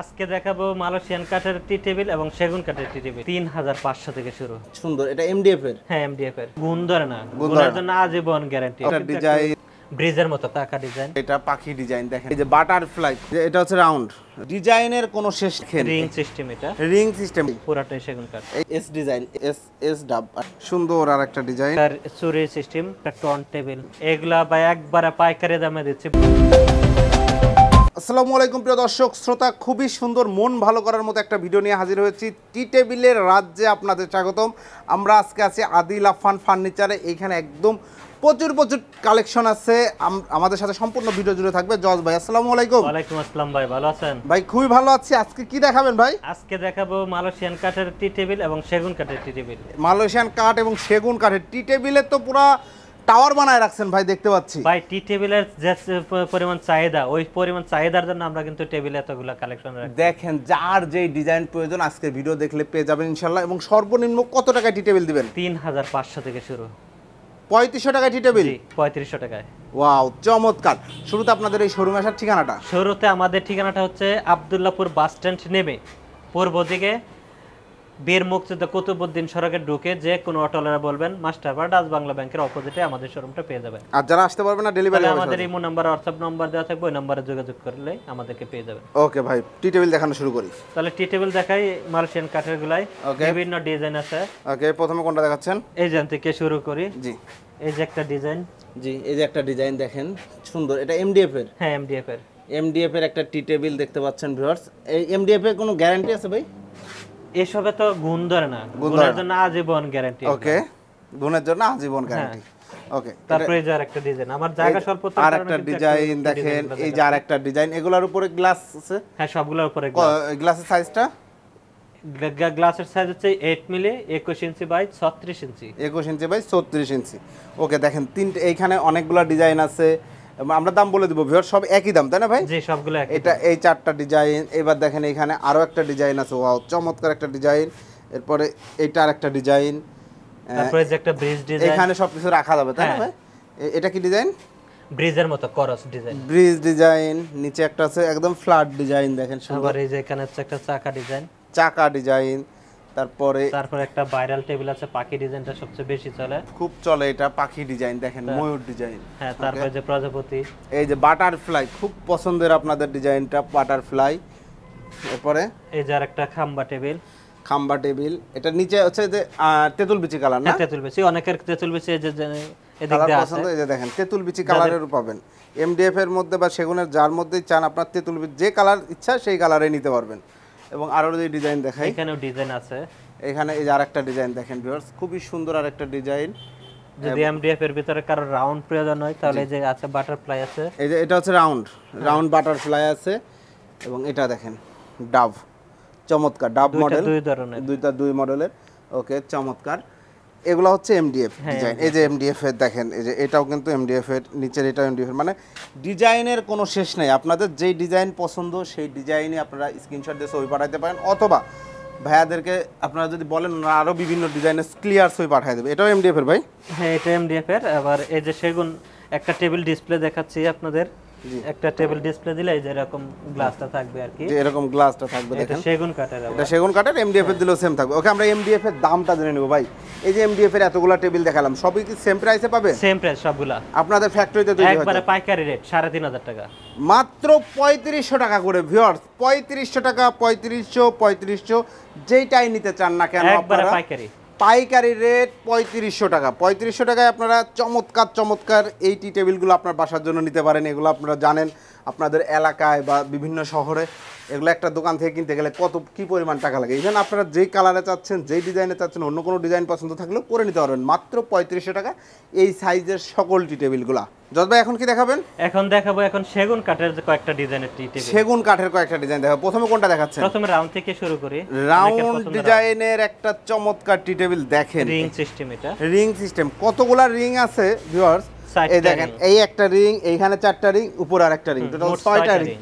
আজকে দেখাবো মালয়েশিয়ান কাঠের টি টেবিল এবং সেগুন কাঠের টি টেবিল তিন হাজার পাঁচশো থেকে শুরু সুন্দর এটা এমডিএফ এর হ্যাঁ এমডিএফ এর গুণ ধরে না গুণের জন্য আজীবন গ্যারান্টি এটা ডিজাইন ব্রিজের মতো টাকা ডিজাইন এটা পাখি ডিজাইন দেখেন এই যে বাটারফ্লাই এটা হচ্ছে রাউন্ড ডিজাইনের কোনো শেষ খেল রিং সিস্টেম এটা রিং সিস্টেম পুরাটাই সেগুন কাঠ এস ডিজাইন এস এস ডাব সুন্দর আর একটা ডিজাইন আর চুরি সিস্টেম একটা টন টেবিল এগুলা বা একবারে পাইকারি দামে দিচ্ছে আসসালামু আলাইকুম প্রিয় দর্শক শ্রোতা খুবই সুন্দর মন ভালো করার মতো একটা ভিডিও নিয়ে হাজির হয়েছি টি টেবিলের রাজ্যে আপনাদের স্বাগতম আমরা আজকে আছি আদিল আফান ফার্নিচারে এইখানে একদম প্রচুর প্রচুর কালেকশন আছে আমাদের সাথে সম্পূর্ণ ভিডিও জুড়ে থাকবে জজ ভাই আসসালামু আলাইকুম ওয়ালাইকুম আসসালাম ভাই ভালো আছেন ভাই খুবই ভালো আছি আজকে কি দেখাবেন ভাই আজকে দেখাবো মালয়েশিয়ান কাঠের টি টেবিল এবং সেগুন কাঠের টি টেবিল মালয়েশিয়ান কাঠ এবং সেগুন কাঠের টি টেবিলে তো পুরা টাওয়ার বানায় রাখছেন ভাই দেখতে পাচ্ছি ভাই টি টেবিলের যে পরিমাণ চাহিদা ওই পরিমাণ চাহিদার জন্য আমরা কিন্তু টেবিল এতগুলো কালেকশন দেখেন যার যেই ডিজাইন প্রয়োজন আজকে ভিডিও দেখলে পেয়ে যাবেন ইনশাল্লাহ এবং সর্বনিম্ন কত টাকায় টি টেবিল দিবেন তিন হাজার পাঁচশো থেকে শুরু পঁয়ত্রিশশো টাকায় টি টেবিল পঁয়ত্রিশশো টাকায় ওয়াও চমৎকার শুরুতে আপনাদের এই শোরুমে আসার ঠিকানাটা শুরুতে আমাদের ঠিকানাটা হচ্ছে আব্দুল্লাহপুর বাস স্ট্যান্ড নেমে পূর্ব দিকে বীর মুক্তিযোদ্ধা কুতুবুদ্দিন সড়কে ঢুকে যে কোনো অটোলারা বলবেন বা ডাচ বাংলা ব্যাংকের অপোজিটে আমাদের শোরুমটা পেয়ে যাবেন আর যারা আসতে পারবে না ডেলিভারি আমাদের ইমো নাম্বার হোয়াটসঅ্যাপ নাম্বার দেওয়া থাকবে ওই নম্বরে যোগাযোগ করলে আমাদেরকে পেয়ে যাবেন ওকে ভাই টি টেবিল দেখানো শুরু করি তাহলে টি টেবিল দেখাই মালশিয়ান কাঠের গুলাই বিভিন্ন ডিজাইন আছে ওকে প্রথমে কোনটা দেখাচ্ছেন এই যে থেকে শুরু করি জি এই যে একটা ডিজাইন জি এই যে একটা ডিজাইন দেখেন সুন্দর এটা এমডিএফ এর হ্যাঁ এমডিএফ এর এমডিএফ এর একটা টি টেবিল দেখতে পাচ্ছেন ভিউয়ার্স এই এমডিএফ এর কোনো গ্যারান্টি আছে ভাই এসবে তো গুণ ধরে না গুণের জন্য আজীবন গ্যারান্টি ওকে গুণের জন্য আজীবন গ্যারান্টি ওকে তারপরে উপরে গ্লাস আছে হ্যাঁ সবগুলোর উপরে গ্লাসের সাইজটা গ্লাসের সাইজ হচ্ছে 8 মিলি 21 inch by 36 inch 21 inch by 36 ইঞ্চি ওকে দেখেন তিনটে এইখানে অনেকগুলো ডিজাইন আছে আমরা দাম বলে দেবো ভিউয়ার সব একই দাম তাই না ভাই জি সবগুলো একই এটা এই চারটা ডিজাইন এবার দেখেন এখানে আরো একটা ডিজাইন আছে ওয়াও চমৎকার একটা ডিজাইন এরপরে এটা আর একটা ডিজাইন তারপরে যে একটা ব্রিজ হ্যাঁ, ডিজাইন এখানে সব কিছু রাখা যাবে তাই না হ্যাঁ। ভাই এটা কি ডিজাইন ব্রিজের মতো করস ডিজাইন ব্রিজ ডিজাইন নিচে একটা আছে একদম ফ্ল্যাট ডিজাইন দেখেন সুন্দর এই যে এখানে আছে একটা চাকা ডিজাইন চাকা ডিজাইন তারপরে তারপর একটা ভাইরাল টেবিল আছে পাখি ডিজাইনটা সবচেয়ে বেশি চলে খুব চলে এটা পাখি ডিজাইন দেখেন হ্যাঁ। ময়ূর ডিজাইন হ্যাঁ তারপরে যে প্রজাপতি এই যে বাটারফ্লাই খুব পছন্দের আপনাদের ডিজাইনটা বাটারফ্লাই এরপরে এই যে একটা খাম্বা টেবিল খাম্বা টেবিল এটা নিচে হচ্ছে যে তেঁতুল বিচি কালার না হ্যাঁ, তেঁতুল বিচি অনেকের তেঁতুল বিচি যে কালার পছন্দ এই যে দেখেন তেঁতুল বিচি কালারেরও পাবেন এমডিএফ এর মধ্যে বা সেগুনের যার মধ্যেই চান আপনার তেতুল বিচি যে কালার ইচ্ছা সেই কালারে নিতে পারবেন এবং আরো যদি ডিজাইন দেখাই এখানেও ডিজাইন আছে এখানে এই যে আরেকটা ডিজাইন দেখেন ভিউয়ার্স খুবই সুন্দর আরেকটা ডিজাইন যদি এমডিএফ এর ভিতরে কারো রাউন্ড প্রয়োজন হয় তাহলে এই যে আছে বাটারফ্লাই আছে এই যে এটা হচ্ছে রাউন্ড রাউন্ড বাটারফ্লাই আছে এবং এটা দেখেন ডাব চমৎকার ডাব মডেল দুই ধরনের দুইটা দুই মডেলের ওকে চমৎকার এগুলো হচ্ছে এমডিএফ ডিজাইন হ্যাঁ, এই যে এমডিএফ এর দেখেন এই যে এটাও কিন্তু এমডিএফ এর নিচের এটা এমডিএফ এর মানে ডিজাইনের কোনো শেষ নাই আপনাদের যেই ডিজাইন পছন্দ সেই ডিজাইনে আপনারা স্ক্রিনশট দিয়ে ছবি পাঠাতে পারেন অথবা ভাইয়াদেরকে আপনারা যদি বলেন না আরো বিভিন্ন ডিজাইনের ক্লিয়ার ছবি পাঠিয়ে দেবে এটাও এমডিএফ এর ভাই হ্যাঁ এটা এমডিএফ এর আবার এই যে সেগুন একটা টেবিল ডিসপ্লে দেখাচ্ছি আপনাদের একটা টেবিল ডিসপ্লে দিলে এই যে এরকম গ্লাসটা থাকবে আর কি এরকম গ্লাসটা থাকবে দেখেন এটা সেগুন কাঠের এটা সেগুন কাঠের এমডিএফ এর দিলেও সেম থাকবে ওকে আমরা এমডিএফ এর দামটা জেনে নেব ভাই এই যে এমডিএফ এর এতগুলা টেবিল দেখালাম সবই কি সেম প্রাইসে পাবে সেম প্রাইস সবগুলা আপনাদের ফ্যাক্টরিতে তৈরি হয় একবারে পাইকারি রেট 3500 টাকা মাত্র 3500 টাকা করে ভিউয়ার্স 3500 টাকা 3500 3500 যেইটাই নিতে চান না কেন আপনারা একবারে পাইকারি পাইকারি রেট পঁয়ত্রিশশো টাকা পঁয়ত্রিশশো টাকায় আপনারা চমৎকার চমৎকার এই টি টেবিলগুলো আপনার বাসার জন্য নিতে পারেন এগুলো আপনারা জানেন আপনাদের এলাকায় বা বিভিন্ন শহরে এগুলো একটা দোকান থেকে কিনতে গেলে কত কি পরিমাণ টাকা লাগে ইভেন আপনারা যেই কালারে চাচ্ছেন যেই ডিজাইনে চাচ্ছেন অন্য কোনো ডিজাইন পছন্দ থাকলেও করে নিতে পারবেন মাত্র পঁয়ত্রিশশো টাকা এই সাইজের সকল টি টেবিলগুলা যত এখন কি দেখাবেন এখন দেখাবো এখন সেগুন কাঠের কয়েকটা ডিজাইনের টি টেবিল সেগুন কাঠের কয়েকটা ডিজাইন দেখাবো প্রথমে কোনটা দেখাচ্ছেন প্রথমে রাউন্ড থেকে শুরু করি রাউন্ড ডিজাইনের একটা চমৎকার টি টেবিল দেখেন রিং সিস্টেম এটা রিং সিস্টেম কতগুলা রিং আছে ভিউয়ার্স এই দেখেন এই একটা রিং এইখানে চারটা রিং উপর আর একটা রিং টোটাল ছয়টা রিং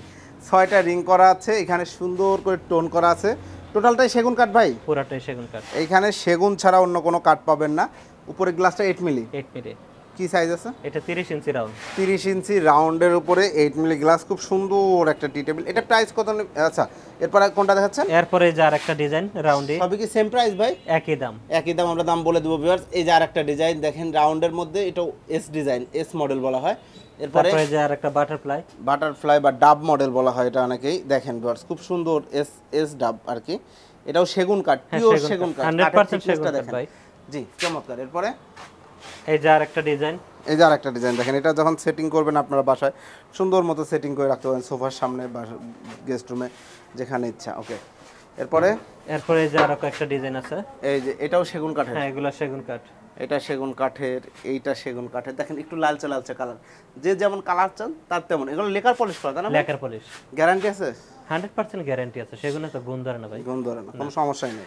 ছয়টা রিং করা আছে এখানে সুন্দর করে টোন করা আছে টোটালটাই সেগুন কাঠ ভাই পুরাটাই সেগুন কাঠ এইখানে সেগুন ছাড়া অন্য কোনো কাঠ পাবেন না উপরে গ্লাসটা এইট মিলি এইট মিলি কি সাইজ আছে এটা 30 ইঞ্চি রাউন্ড 30 ইঞ্চি রাউন্ডের উপরে 8 মিলি গ্লাস খুব সুন্দর একটা টি টেবিল এটা প্রাইস কত আচ্ছা এরপরে কোনটা দেখাচ্ছেন এরপরে যে একটা ডিজাইন রাউন্ডে সবই কি সেম প্রাইস ভাই একই দাম একই দাম আমরা দাম বলে দেব ভিউয়ার্স এই যে একটা ডিজাইন দেখেন রাউন্ডের মধ্যে এটা এস ডিজাইন এস মডেল বলা হয় এরপরে যে আর একটা বাটারফ্লাই বাটারফ্লাই বা ডাব মডেল বলা হয় এটা অনেকেই দেখেন ভিউয়ার্স খুব সুন্দর এস এস ডাব আর কি এটাও সেগুন কাঠ পিওর হ্যাঁ, সেগুন কাঠ 100% সেগুন কাঠ ভাই জি চমৎকার এরপরে এই যে আর ডিজাইন এই যে আর ডিজাইন দেখেন এটা যখন সেটিং করবেন আপনারা বাসায় সুন্দর মতো সেটিং করে রাখতে পারেন সোফার সামনে বা গেস্ট রুমে যেখানে ইচ্ছা ওকে এরপরে এরপরে এই যে আরো একটা ডিজাইন আছে এই যে এটাও সেগুন কাঠের হ্যাঁ এগুলো সেগুন কাঠ এটা সেগুন কাঠের এইটা সেগুন কাঠের দেখেন একটু লালচে লালচে কালার যে যেমন কালার চান তার তেমন এগুলো লেকার পলিশ করা না লেকার পলিশ গ্যারান্টি আছে 100% গ্যারান্টি আছে সেগুলো তো গুণ ধরে না ভাই গুণ ধরে না কোনো সমস্যাই নেই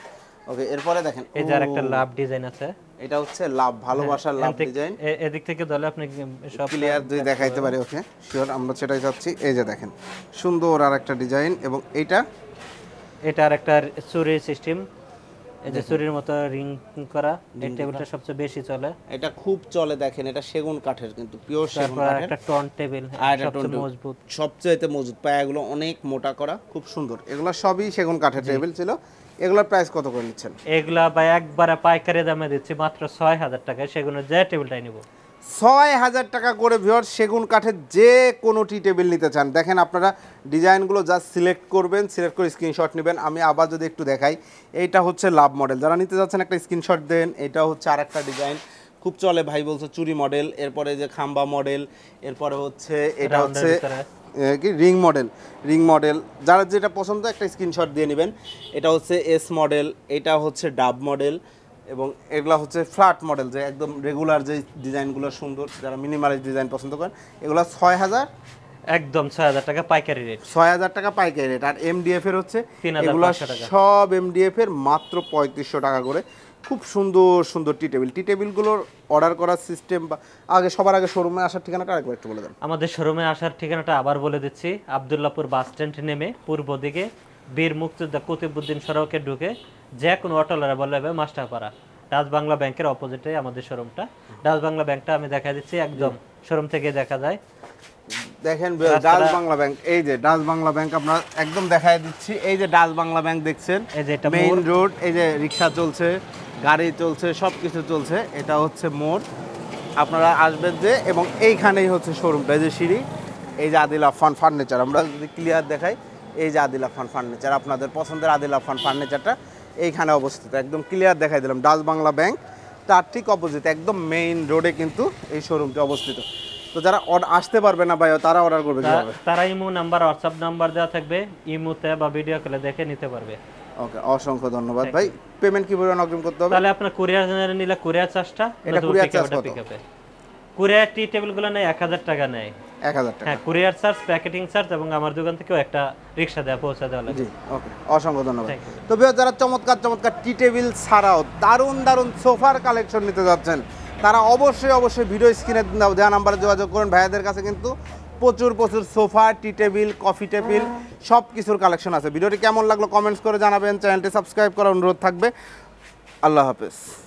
ওকে এরপরে দেখেন এই যে আরেকটা লাভ ডিজাইন আছে এটা হচ্ছে লাভ ভালোবাসার হ্যাঁ, লাভ ডিজাইন এদিক থেকে দলে আপনি সব প্লেয়ার দুই দেখাইতে পারি ওকে শিওর আমরা সেটাই যাচ্ছি এই যে দেখেন সুন্দর আরেকটা ডিজাইন এবং এটা এটা আরেকটা সুরি সিস্টেম এই যে সুরির মতো রিং করা এই টেবিলটা সবচেয়ে বেশি চলে এটা খুব চলে দেখেন এটা সেগুন কাঠের কিন্তু পিওর সেগুন কাঠের একটা টন টেবিল সবচেয়ে মজবুত সবচেয়ে মজবুত পায়াগুলো অনেক মোটা করা খুব সুন্দর এগুলো সবই সেগুন কাঠের টেবিল ছিল এগুলোর প্রাইস কত করে নিচ্ছেন এগুলা ভাই একবারে পাইকারি দামে দিচ্ছি মাত্র ছয় হাজার টাকায় সেগুলো যে টেবিলটাই নিব ছয় হাজার টাকা করে ভিওর সেগুন কাঠের যে কোনো টি টেবিল নিতে চান দেখেন আপনারা ডিজাইনগুলো জাস্ট সিলেক্ট করবেন সিলেক্ট করে স্ক্রিনশট নেবেন আমি আবার যদি একটু দেখাই এইটা হচ্ছে লাভ মডেল যারা নিতে যাচ্ছেন একটা স্ক্রিনশট দেন এটা হচ্ছে আর একটা ডিজাইন খুব চলে ভাই বলছে চুরি মডেল এরপরে যে খাম্বা মডেল এরপরে হচ্ছে এটা হচ্ছে কি রিং মডেল রিং মডেল যারা যেটা পছন্দ একটা স্ক্রিনশট দিয়ে নেবেন এটা হচ্ছে এস মডেল এটা হচ্ছে ডাব মডেল এবং এগুলো হচ্ছে ফ্ল্যাট মডেল যে একদম রেগুলার যে ডিজাইনগুলো সুন্দর যারা মিনিমালাইজ ডিজাইন পছন্দ করেন এগুলো ছয় হাজার একদম ছয় হাজার টাকা পাইকারি রেট ছয় হাজার টাকা পাইকারি রেট আর এমডিএফ এর হচ্ছে সব এমডিএফ এর মাত্র পঁয়ত্রিশশো টাকা করে খুব সুন্দর সুন্দর টি টেবিল টি টেবিলগুলোর অর্ডার করার সিস্টেম বা আগে সবার আগে শোরুমে আসার ঠিকানাটা আরেকবার একটু বলে দেন আমাদের শোরুমে আসার ঠিকানাটা আবার বলে দিচ্ছি আবদুল্লাপুর বাস স্ট্যান্ড নেমে পূর্ব দিকে বীর মুক্তিযোদ্ধা কুতুবুদ্দিন সড়কে ঢুকে যে কোনো অটোলারা বলে হবে মাস্টারপাড়া ডাচ বাংলা ব্যাংকের অপোজিটে আমাদের শোরুমটা ডাচ বাংলা ব্যাংকটা আমি দেখা দিচ্ছি একদম শোরুম থেকে দেখা যায় দেখেন ডাচ বাংলা ব্যাংক এই যে ডাচ বাংলা ব্যাংক আপনার একদম দেখাই দিচ্ছি এই যে ডাচ বাংলা ব্যাংক দেখছেন মেইন রোড এই যে রিক্সা চলছে গাড়ি চলছে সব কিছু চলছে এটা হচ্ছে মোড় আপনারা আসবেন যে এবং এইখানেই হচ্ছে শোরুম যে সিঁড়ি এই যে আদিল আফান ফার্নিচার আমরা যদি ক্লিয়ার দেখাই এই যে আদিল আফান ফার্নিচার আপনাদের পছন্দের আদিল আফান ফার্নিচারটা এইখানে অবস্থিত একদম ক্লিয়ার দেখাই দিলাম ডাচ বাংলা ব্যাংক তার ঠিক অপোজিট একদম মেইন রোডে কিন্তু এই শোরুমটি অবস্থিত তো যারা আসতে পারবে না ভাই তারা অর্ডার করবে তারা ইমো নাম্বার হোয়াটসঅ্যাপ নাম্বার দেওয়া থাকবে ইমোতে বা ভিডিও কলে দেখে নিতে পারবে ওকে অসংখ্য ধন্যবাদ ভাই পেমেন্ট কিভাবে অগ্রিম করতে হবে তাহলে আপনারা কুরিয়ার জেনারে নিলে কুরিয়ার চার্জটা এটা কুরিয়ার চার্জ কত কুরিয়ার টি টেবিলগুলো নেয় এক হাজার টাকা নেয় এক হাজার টাকা হ্যাঁ কুরিয়ার চার্জ প্যাকেটিং চার্জ এবং আমার দোকান থেকেও একটা রিক্সা দেওয়া পৌঁছে দেওয়া লাগে জি ওকে অসংখ্য ধন্যবাদ তো যারা চমৎকার চমৎকার টি টেবিল ছাড়াও দারুণ দারুণ সোফার কালেকশন নিতে যাচ্ছেন তারা অবশ্যই অবশ্যই ভিডিও স্ক্রিনে দেওয়া নাম্বারে যোগাযোগ করুন ভাইয়াদের কাছে কিন্তু প্রচুর প্রচুর sofa tea table coffee table সব কিছুর কালেকশন আছে ভিডিওটি কেমন লাগলো কমেন্টস করে জানাবেন চ্যানেলটি সাবস্ক্রাইব করার অনুরোধ থাকবে আল্লাহ হাফেজ